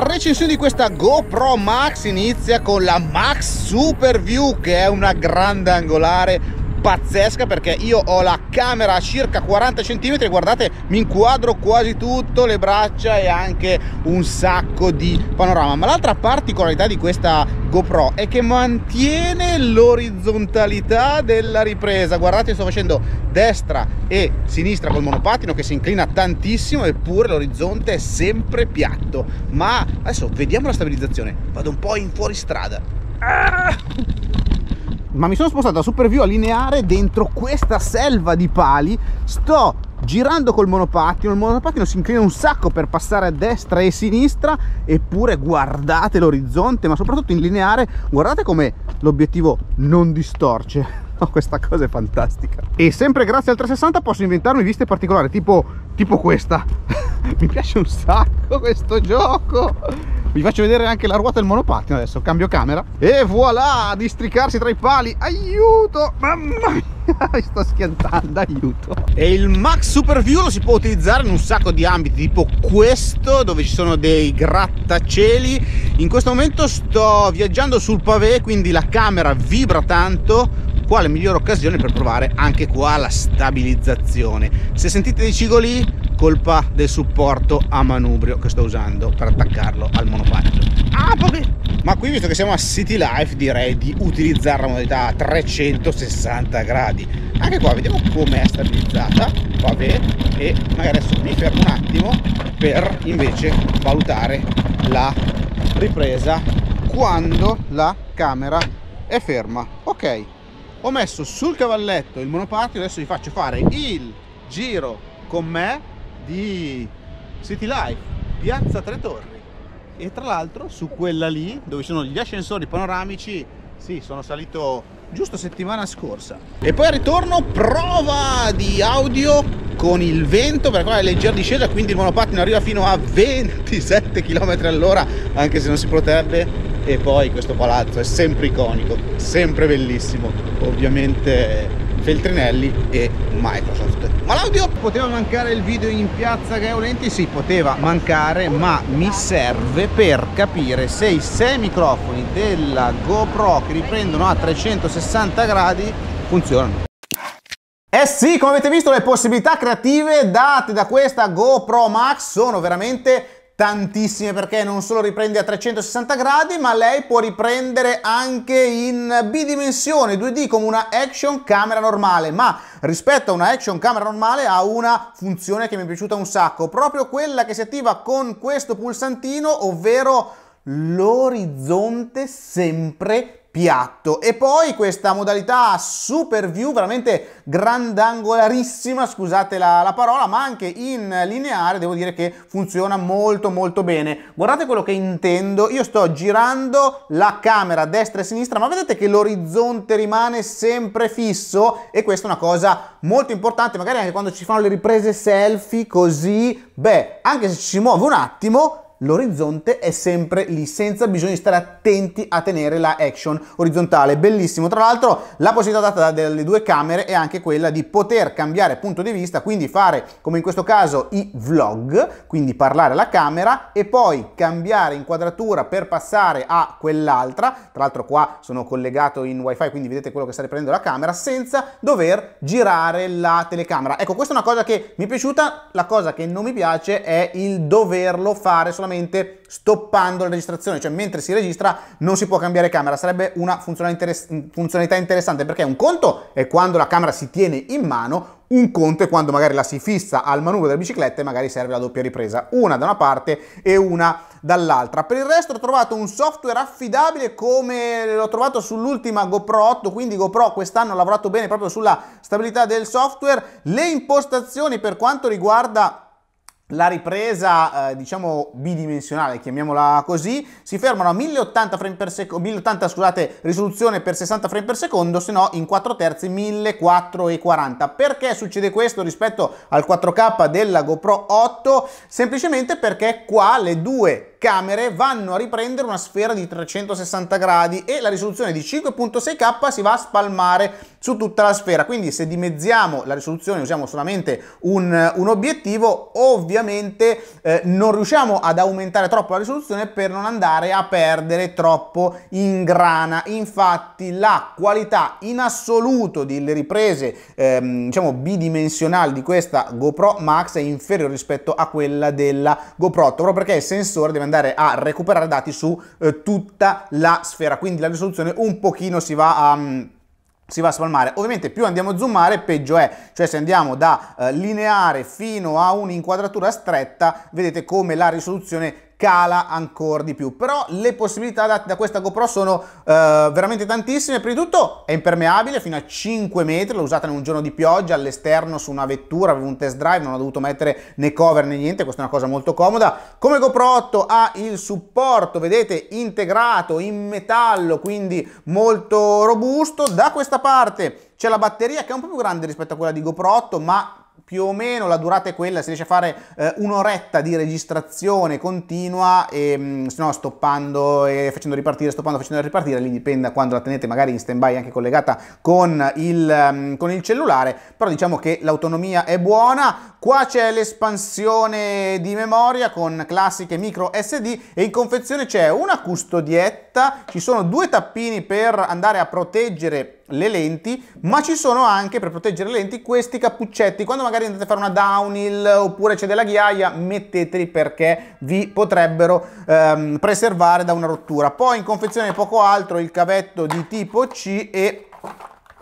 La recensione di questa GoPro Max inizia con la Max Super View che è una grande angolare pazzesca perché io ho la camera a circa 40 cm guardate mi inquadro quasi tutto le braccia e anche un sacco di panorama ma l'altra particolarità di questa GoPro è che mantiene l'orizzontalità della ripresa guardate sto facendo destra e sinistra col monopattino che si inclina tantissimo eppure l'orizzonte è sempre piatto ma adesso vediamo la stabilizzazione vado un po' in fuoristrada ah! ma mi sono spostato a super view a lineare dentro questa selva di pali sto girando col monopattino il monopattino si inclina un sacco per passare a destra e a sinistra eppure guardate l'orizzonte ma soprattutto in lineare guardate come l'obiettivo non distorce No, questa cosa è fantastica. E sempre grazie al 360 posso inventarmi viste particolari, tipo, tipo questa. Mi piace un sacco questo gioco. Vi faccio vedere anche la ruota del monopattino adesso, cambio camera. E voilà, districarsi tra i pali. Aiuto! Mamma mia! mi sto schiantando, aiuto. E il Max Super View lo si può utilizzare in un sacco di ambiti, tipo questo, dove ci sono dei grattacieli. In questo momento sto viaggiando sul pavé, quindi la camera vibra tanto quale migliore occasione per provare anche qua la stabilizzazione se sentite dei cigoli colpa del supporto a manubrio che sto usando per attaccarlo al monopattino ah poche ma qui visto che siamo a City Life direi di utilizzare la modalità a 360 gradi anche qua vediamo come è stabilizzata vabbè e magari adesso mi fermo un attimo per invece valutare la ripresa quando la camera è ferma ok ho messo sul cavalletto il monopattino adesso vi faccio fare il giro con me di City Life piazza Tre Torri e tra l'altro su quella lì dove sono gli ascensori panoramici sì sono salito giusto settimana scorsa e poi al ritorno prova di audio con il vento perché qua è leggera discesa quindi il monopattino arriva fino a 27 km all'ora anche se non si protegge e poi questo palazzo è sempre iconico, sempre bellissimo, ovviamente Feltrinelli e Microsoft. Ma l'audio? Poteva mancare il video in piazza Gaeolenti? Sì, poteva mancare, ma mi serve per capire se i sei microfoni della GoPro che riprendono a 360 gradi funzionano. Eh sì, come avete visto le possibilità creative date da questa GoPro Max sono veramente tantissime perché non solo riprende a 360 gradi ma lei può riprendere anche in bidimensione 2D come una action camera normale ma rispetto a una action camera normale ha una funzione che mi è piaciuta un sacco proprio quella che si attiva con questo pulsantino ovvero l'orizzonte sempre piatto e poi questa modalità super view veramente grandangolarissima scusate la, la, parola ma anche in lineare devo dire che funziona molto molto bene guardate quello che intendo io sto girando la camera destra e sinistra ma vedete che l'orizzonte rimane sempre fisso e questa è una cosa molto importante magari anche quando ci fanno le riprese selfie così beh anche se ci si muove un attimo l'orizzonte è sempre lì senza bisogno di stare attenti a tenere la action orizzontale bellissimo tra l'altro la possibilità data dalle due camere è anche quella di poter cambiare punto di vista quindi fare come in questo caso i vlog quindi parlare alla camera e poi cambiare inquadratura per passare a quell'altra tra l'altro qua sono collegato in wifi quindi vedete quello che sta riprendendo la camera senza dover girare la telecamera ecco questa è una cosa che mi è piaciuta la cosa che non mi piace è il doverlo fare solamente automaticamente stoppando la registrazione, cioè mentre si registra non si può cambiare camera, sarebbe una funzionalità, interess- funzionalità interessante perché un conto è quando la camera si tiene in mano, un conto è quando magari la si fissa al manubrio della bicicletta e magari serve la doppia ripresa, una da una parte e una dall'altra. Per il resto ho trovato un software affidabile come l'ho trovato sull'ultima GoPro 8, quindi GoPro quest'anno ha lavorato bene proprio sulla stabilità del software. Le impostazioni per quanto riguarda la ripresa, eh, diciamo, bidimensionale, chiamiamola così, si fermano a 1080, frame per sec- 1080 scusate, risoluzione per 60 frame per secondo, se no in 4 terzi 1440. Perché succede questo rispetto al 4K della GoPro 8? Semplicemente perché qua le due camere vanno a riprendere una sfera di 360 gradi e la risoluzione di 5.6K si va a spalmare su tutta la sfera. Quindi se dimezziamo la risoluzione, usiamo solamente un, un obiettivo, ovviamente eh, non riusciamo ad aumentare troppo la risoluzione per non andare a perdere troppo in grana. Infatti la qualità in assoluto delle riprese ehm, diciamo bidimensionali di questa GoPro Max è inferiore rispetto a quella della GoPro, 8, proprio perché il sensore deve andare andare a recuperare dati su eh, tutta la sfera, quindi la risoluzione un pochino si va a... Um, si va a spalmare. Ovviamente più andiamo a zoomare peggio è, cioè se andiamo da eh, lineare fino a un'inquadratura stretta, vedete come la risoluzione cala ancora di più. Però le possibilità date da questa GoPro sono eh, veramente tantissime. Prima di tutto è impermeabile fino a 5 metri, l'ho usata in un giorno di pioggia all'esterno su una vettura, avevo un test drive, non ho dovuto mettere né cover né niente, questa è una cosa molto comoda. Come GoPro 8 ha il supporto, vedete, integrato in metallo, quindi molto robusto. Da questa parte c'è la batteria che è un po' più grande rispetto a quella di GoPro 8, ma più o meno la durata è quella, si riesce a fare eh, un'oretta di registrazione continua e mh, mm, se no stoppando e facendo ripartire, stoppando e facendo ripartire, lì dipende da quando la tenete magari in stand by anche collegata con il, mh, mm, con il cellulare, però diciamo che l'autonomia è buona, Qua c'è l'espansione di memoria con classiche micro SD e in confezione c'è una custodietta, ci sono due tappini per andare a proteggere le lenti, ma ci sono anche per proteggere le lenti questi cappuccetti. Quando magari andate a fare una downhill oppure c'è della ghiaia, metteteli perché vi potrebbero ehm, preservare da una rottura. Poi in confezione poco altro il cavetto di tipo C e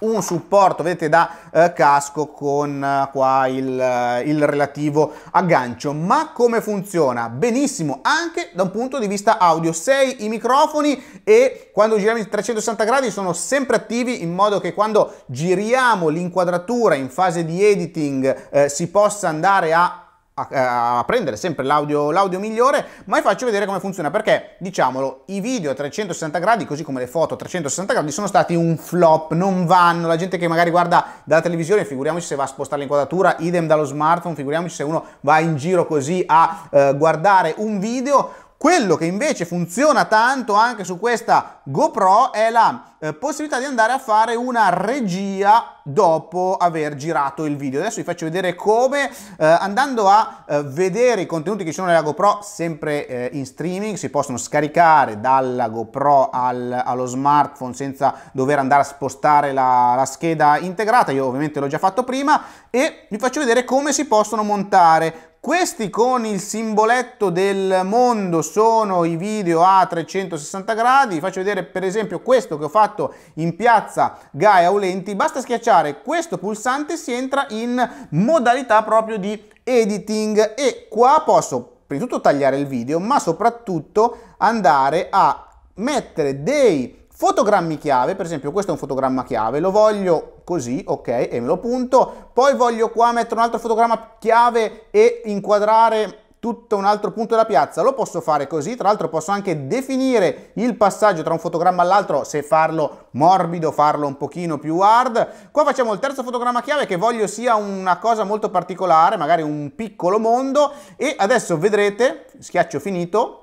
un supporto, vedete, da eh, casco con eh, qua il, eh, il, relativo aggancio. Ma come funziona? Benissimo, anche da un punto di vista audio. sei i microfoni e quando giriamo in 360 gradi sono sempre attivi in modo che quando giriamo l'inquadratura in fase di editing eh, si possa andare a eh, a, prendere sempre l'audio, l'audio migliore, ma vi faccio vedere come funziona perché, diciamolo, i video a 360 gradi, così come le foto a 360 gradi, sono stati un flop, non vanno, la gente che magari guarda dalla televisione, figuriamoci se va a spostare l'inquadratura, idem dallo smartphone, figuriamoci se uno va in giro così a eh, guardare un video, quello che invece funziona tanto anche su questa GoPro è la eh, possibilità di andare a fare una regia dopo aver girato il video. Adesso vi faccio vedere come, eh, andando a eh, vedere i contenuti che ci sono nella GoPro, sempre eh, in streaming, si possono scaricare dalla GoPro al, allo smartphone senza dover andare a spostare la, la scheda integrata, io ovviamente l'ho già fatto prima, e vi faccio vedere come si possono montare questi con il simboletto del mondo sono i video a 360 gradi. Vi faccio vedere per esempio questo che ho fatto in piazza Gaia Ulenti. Basta schiacciare questo pulsante si entra in modalità proprio di editing e qua posso prima di tutto tagliare il video ma soprattutto andare a mettere dei Fotogrammi chiave, per esempio questo è un fotogramma chiave, lo voglio così, ok, e me lo punto, poi voglio qua mettere un altro fotogramma chiave e inquadrare tutto un altro punto della piazza, lo posso fare così, tra l'altro posso anche definire il passaggio tra un fotogramma all'altro se farlo morbido, farlo un pochino più hard. Qua facciamo il terzo fotogramma chiave che voglio sia una cosa molto particolare, magari un piccolo mondo e adesso vedrete, schiaccio finito,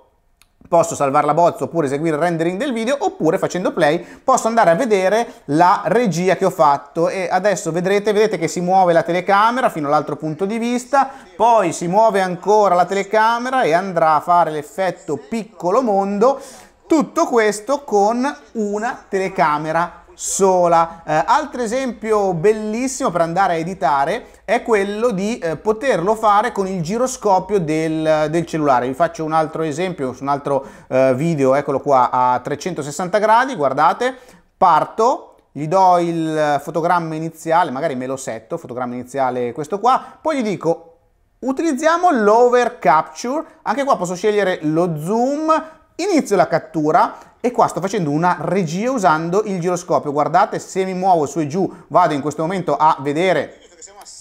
posso salvare la bozza oppure eseguire il rendering del video oppure facendo play posso andare a vedere la regia che ho fatto e adesso vedrete, vedete che si muove la telecamera fino all'altro punto di vista poi si muove ancora la telecamera e andrà a fare l'effetto piccolo mondo tutto questo con una telecamera sola. Eh, altro esempio bellissimo per andare a editare è quello di eh, poterlo fare con il giroscopio del, del, cellulare. Vi faccio un altro esempio su un altro eh, video, eccolo qua, a 360 gradi, guardate, parto, gli do il fotogramma iniziale, magari me lo setto, fotogramma iniziale questo qua, poi gli dico utilizziamo l'over capture, anche qua posso scegliere lo zoom, Inizio la cattura e qua sto facendo una regia usando il giroscopio. Guardate, se mi muovo su e giù vado in questo momento a vedere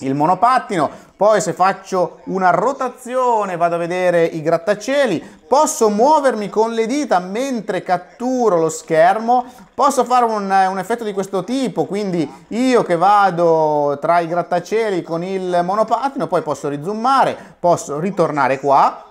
il monopattino, poi se faccio una rotazione vado a vedere i grattacieli, posso muovermi con le dita mentre catturo lo schermo, posso fare un, un, effetto di questo tipo, quindi io che vado tra i grattacieli con il monopattino, poi posso rizoomare, posso ritornare qua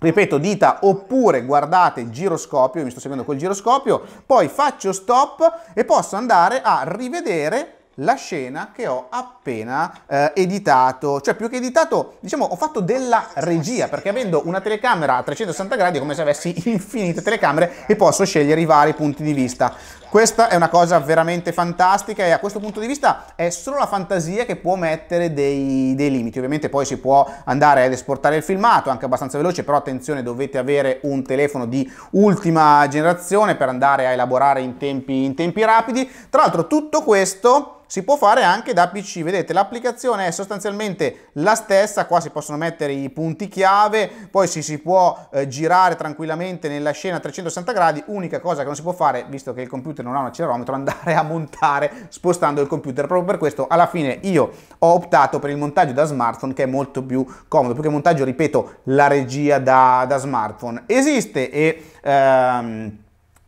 ripeto dita oppure guardate il giroscopio, mi sto seguendo col giroscopio, poi faccio stop e posso andare a rivedere la scena che ho appena eh, editato, cioè più che editato, diciamo ho fatto della regia, perché avendo una telecamera a 360 gradi è come se avessi infinite telecamere e posso scegliere i vari punti di vista. Questa è una cosa veramente fantastica e a questo punto di vista è solo la fantasia che può mettere dei, dei limiti. Ovviamente poi si può andare ad esportare il filmato anche abbastanza veloce, però attenzione dovete avere un telefono di ultima generazione per andare a elaborare in tempi, in tempi rapidi. Tra l'altro tutto questo si può fare anche da PC, vedete l'applicazione è sostanzialmente la stessa, qua si possono mettere i punti chiave, poi si, si può eh, girare tranquillamente nella scena a 360 gradi, unica cosa che non si può fare, visto che il computer computer non ha un accelerometro, andare a montare spostando il computer. Proprio per questo alla fine io ho optato per il montaggio da smartphone che è molto più comodo, più che montaggio, ripeto, la regia da, da smartphone. Esiste e... Ehm,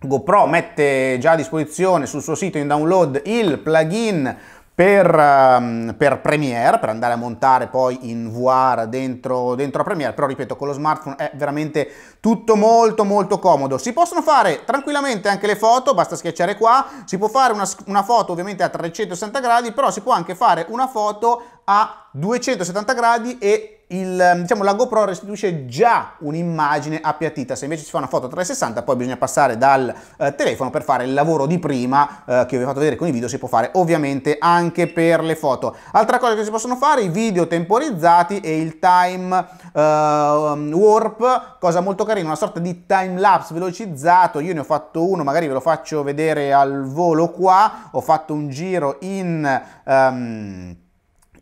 GoPro mette già a disposizione sul suo sito in download il plugin per, ehm, per, Premiere, per andare a montare poi in VR dentro, dentro a Premiere, però ripeto con lo smartphone è veramente tutto molto molto comodo. Si possono fare tranquillamente anche le foto, basta schiacciare qua, si può fare una, una foto ovviamente a 360 gradi, però si può anche fare una foto a 270 gradi e il, ehm, diciamo, la GoPro restituisce già un'immagine appiattita, se invece si fa una foto 360 poi bisogna passare dal eh, telefono per fare il lavoro di prima eh, che vi ho fatto vedere con i video, si può fare ovviamente anche per le foto. Altra cosa che si possono fare, i video temporizzati e il time eh, warp, cosa molto carina, una sorta di time lapse velocizzato, io ne ho fatto uno, magari ve lo faccio vedere al volo qua, ho fatto un giro in... Ehm,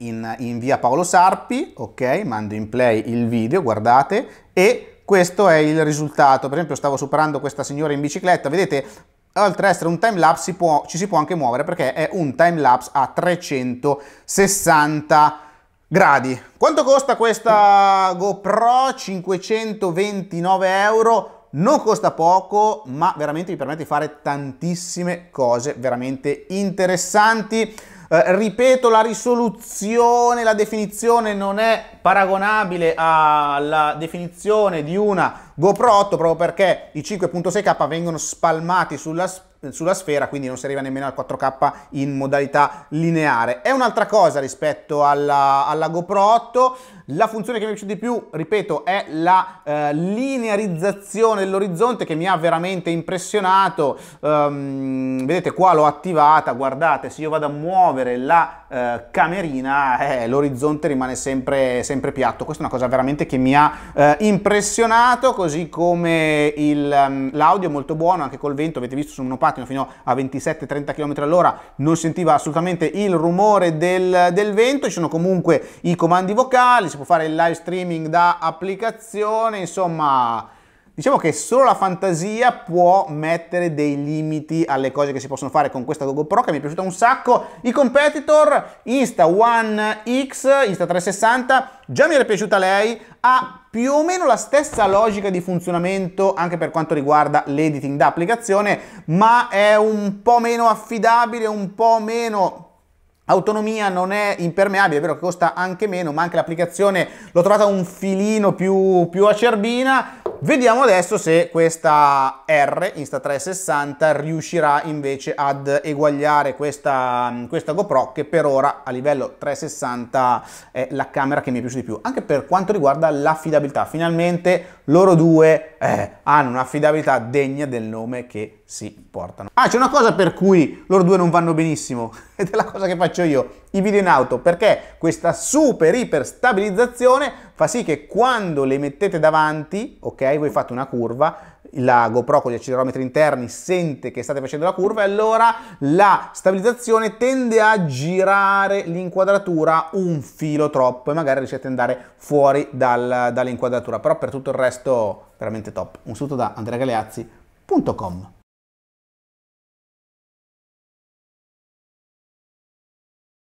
in, in via Paolo Sarpi, ok, mando in play il video, guardate, e questo è il risultato. Per esempio stavo superando questa signora in bicicletta, vedete oltre ad essere un time lapse si può, ci si può anche muovere perché è un time lapse a 360 gradi. Quanto costa questa GoPro? 529 euro. Non costa poco, ma veramente vi permette di fare tantissime cose veramente interessanti. Eh, ripeto, la risoluzione, la definizione non è paragonabile alla definizione di una GoPro 8 proprio perché i 5.6K vengono spalmati sulla sulla sfera, quindi non si arriva nemmeno al 4K in modalità lineare. È un'altra cosa rispetto alla, alla GoPro 8, la funzione che mi piace di più, ripeto, è la eh, linearizzazione dell'orizzonte che mi ha veramente impressionato. Um, vedete qua l'ho attivata, guardate, se io vado a muovere la eh, camerina, eh, l'orizzonte rimane sempre, sempre, piatto. Questa è una cosa veramente che mi ha eh, impressionato, così come il, ehm, l'audio è molto buono, anche col vento, avete visto su un monopatino fino a 27-30 km all'ora, non sentiva assolutamente il rumore del, del vento, ci sono comunque i comandi vocali, si può fare il live streaming da applicazione, insomma, diciamo che solo la fantasia può mettere dei limiti alle cose che si possono fare con questa GoPro che mi è piaciuta un sacco. I competitor Insta One X, Insta 360, già mi era piaciuta lei, ha più o meno la stessa logica di funzionamento anche per quanto riguarda l'editing da applicazione, ma è un po' meno affidabile, un po' meno Autonomia non è impermeabile, è vero che costa anche meno, ma anche l'applicazione l'ho trovata un filino più, più acerbina. Vediamo adesso se questa R Insta360 riuscirà invece ad eguagliare questa, questa, GoPro che per ora a livello 360 è la camera che mi piace di più, anche per quanto riguarda l'affidabilità. Finalmente loro due eh, hanno un'affidabilità degna del nome che si portano. Ah, c'è una cosa per cui loro due non vanno benissimo ed è la cosa che faccio io, i video in auto, perché questa super iper stabilizzazione fa sì che quando le mettete davanti, ok, voi fate una curva, la GoPro con gli accelerometri interni sente che state facendo la curva e allora la stabilizzazione tende a girare l'inquadratura un filo troppo e magari riuscite ad andare fuori dal, dall'inquadratura, però per tutto il resto veramente top. Un saluto da andreagaleazzi.com